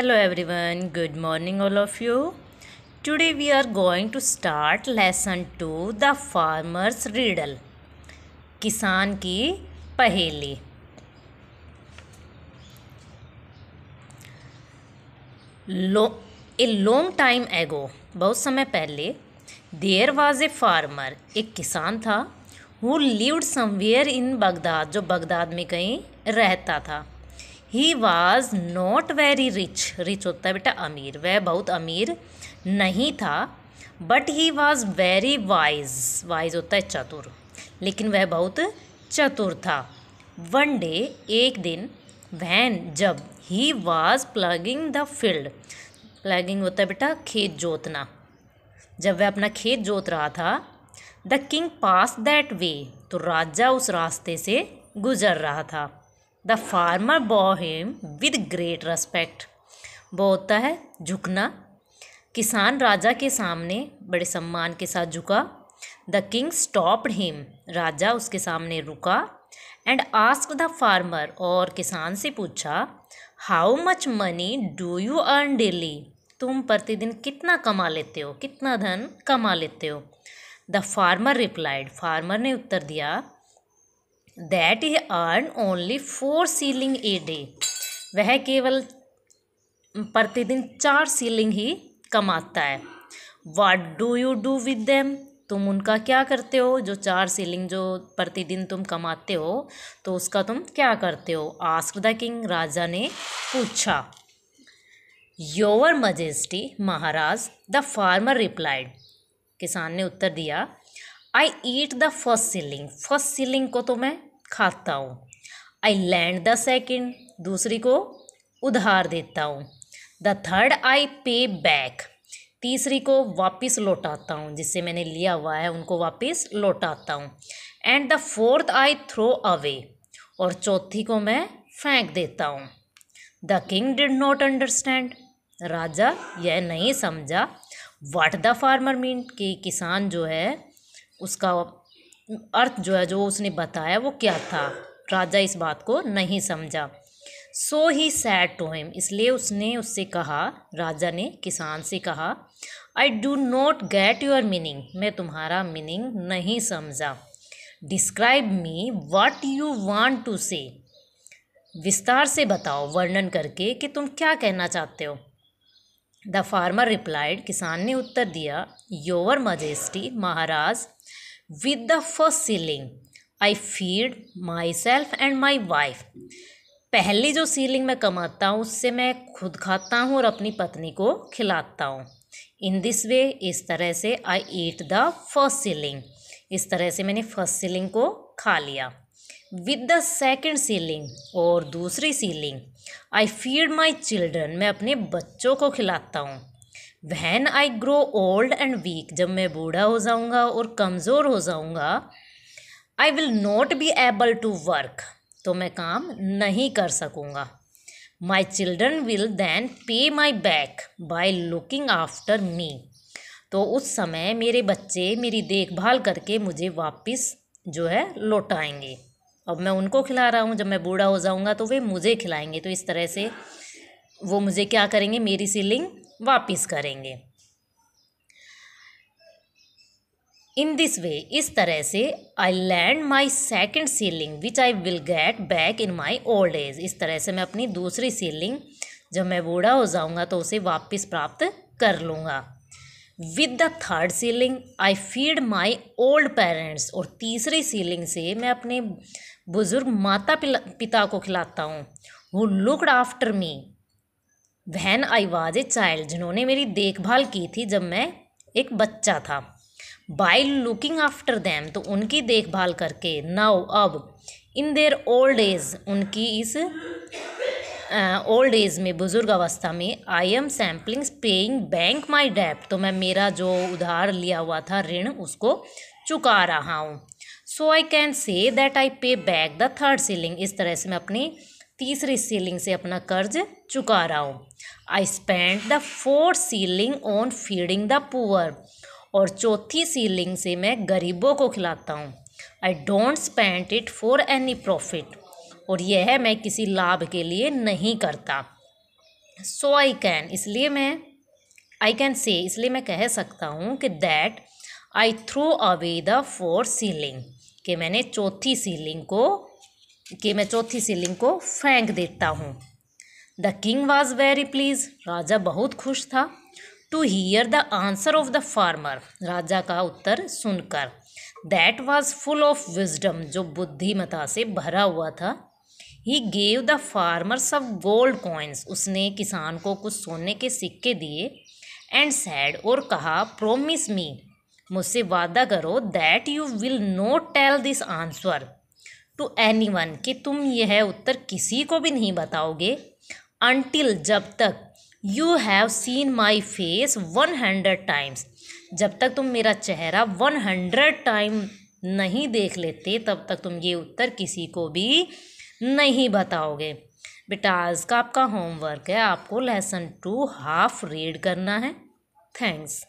hello everyone good morning all of you today we are going to start lesson 2 the farmer's riddle किसान की पहेली लो a long time एगो बहुत समय पहले देर वॉज ए फार्मर एक किसान था who lived somewhere in Baghdad जो बगदाद में कहीं रहता था he was not very rich rich होता है बेटा अमीर वह बहुत अमीर नहीं था but he was very wise wise होता है चतुर लेकिन वह बहुत चतुर था वन डे एक दिन वैन जब he was plugging the field plugging होता है बेटा खेत जोतना जब वह अपना खेत जोत रहा था the king pass that way तो राजा उस रास्ते से गुजर रहा था the farmer bow him with great respect वो होता है झुकना किसान राजा के सामने बड़े सम्मान के साथ झुका द किंग स्टॉप्ड हिम राजा उसके सामने रुका एंड आस्क द फार्मर और किसान से पूछा how much money do you earn daily तुम प्रतिदिन कितना कमा लेते हो कितना धन कमा लेते हो द फार्मर रिप्लाइड फार्मर ने उत्तर दिया that he earn only four shilling a day वह केवल प्रतिदिन चार सीलिंग ही कमाता है what do you do with them तुम उनका क्या करते हो जो चार सीलिंग जो प्रतिदिन तुम कमाते हो तो उसका तुम क्या करते हो आस्क द किंग राजा ने पूछा योवर मजेस्टी महाराज द फार्मर रिप्लाइड किसान ने उत्तर दिया I eat the first shilling first shilling को तो मैं खाता हूँ आई लैंड द सेकेंड दूसरी को उधार देता हूँ द थर्ड आई पे बैक तीसरी को वापस लौटाता हूँ जिससे मैंने लिया हुआ है उनको वापस लौटाता हूँ and the fourth I throw away और चौथी को मैं फेंक देता हूँ the king did not understand राजा यह नहीं समझा वाट द फार्मर मीन कि किसान जो है उसका अर्थ जो है जो उसने बताया वो क्या था राजा इस बात को नहीं समझा so he said to him इसलिए उसने उससे कहा राजा ने किसान से कहा I do not get your meaning मैं तुम्हारा मीनिंग नहीं समझा describe me what you want to say विस्तार से बताओ वर्णन करके कि तुम क्या कहना चाहते हो द फार्मर रिप्लाइड किसान ने उत्तर दिया योवर मजेस्टी महाराज with the first ceiling I feed myself and my wife पहली जो सीलिंग मैं कमाता हूँ उससे मैं खुद खाता हूँ और अपनी पत्नी को खिलाता हूँ इन दिस वे इस तरह से I eat the first shilling इस तरह से मैंने फर्स्ट सीलिंग को खा लिया विद द सेकेंड सीलिंग और दूसरी shilling I feed my children मैं अपने बच्चों को खिलाता हूँ when I grow old and weak जब मैं बूढ़ा हो जाऊँगा और कमज़ोर हो जाऊँगा I will not be able to work तो मैं काम नहीं कर सकूँगा my children will then pay my back by looking after me तो उस समय मेरे बच्चे मेरी देखभाल करके मुझे वापस जो है लौटाएंगे अब मैं उनको खिला रहा हूँ जब मैं बूढ़ा हो जाऊँगा तो वे मुझे खिलाएंगे तो इस तरह से वो मुझे क्या करेंगे मेरी सीलिंग वापिस करेंगे इन दिस वे इस तरह से I lend my second shilling which I will get back in my old age इस तरह से मैं अपनी दूसरी सीलिंग जब मैं बूढ़ा हो जाऊँगा तो उसे वापस प्राप्त कर लूँगा with the third shilling I feed my old parents और तीसरी सीलिंग से मैं अपने बुजुर्ग माता पिता को खिलाता हूँ हु लुकड आफ्टर मी वहन आई वाज ए चाइल्ड जिन्होंने मेरी देखभाल की थी जब मैं एक बच्चा था बाई लुकिंग आफ्टर दैम तो उनकी देखभाल करके नाउ अब इन देयर ओल्ड एज उनकी इस ओल्ड uh, एज में बुजुर्ग अवस्था में I am simply paying back my debt तो मैं मेरा जो उधार लिया हुआ था ऋण उसको चुका रहा हूँ सो I can say that I पे बैक द थर्ड सीलिंग इस तरह से मैं अपनी तीसरी सीलिंग से अपना कर्ज चुका रहा हूँ I spend the four shilling on feeding the poor और चौथी सीलिंग से मैं गरीबों को खिलाता हूँ I don't spend it for any profit और यह मैं किसी लाभ के लिए नहीं करता सो आई कैन इसलिए मैं आई कैन से इसलिए मैं कह सकता हूँ कि that I throw away the four shilling कि मैंने चौथी सीलिंग को कि मैं चौथी सीलिंग को फेंक देता हूँ the king was very pleased राजा बहुत खुश था to hear the answer of the farmer राजा का उत्तर सुनकर that was full of wisdom जो बुद्धिमता से भरा हुआ था ही गेव द फार्मर सब गोल्ड कॉइन्स उसने किसान को कुछ सोने के सिक्के दिए एंड सैड और कहा प्रोमिस मी मुझसे वादा करो that you will not tell this answer to anyone कि तुम यह उत्तर किसी को भी नहीं बताओगे अनटिल जब तक you have seen my face one hundred times जब तक तुम मेरा चेहरा वन हंड्रेड टाइम नहीं देख लेते तब तक तुम ये उत्तर किसी को भी नहीं बताओगे बेटा आज का आपका होमवर्क है आपको लेसन टू हाफ रीड करना है थैंक्स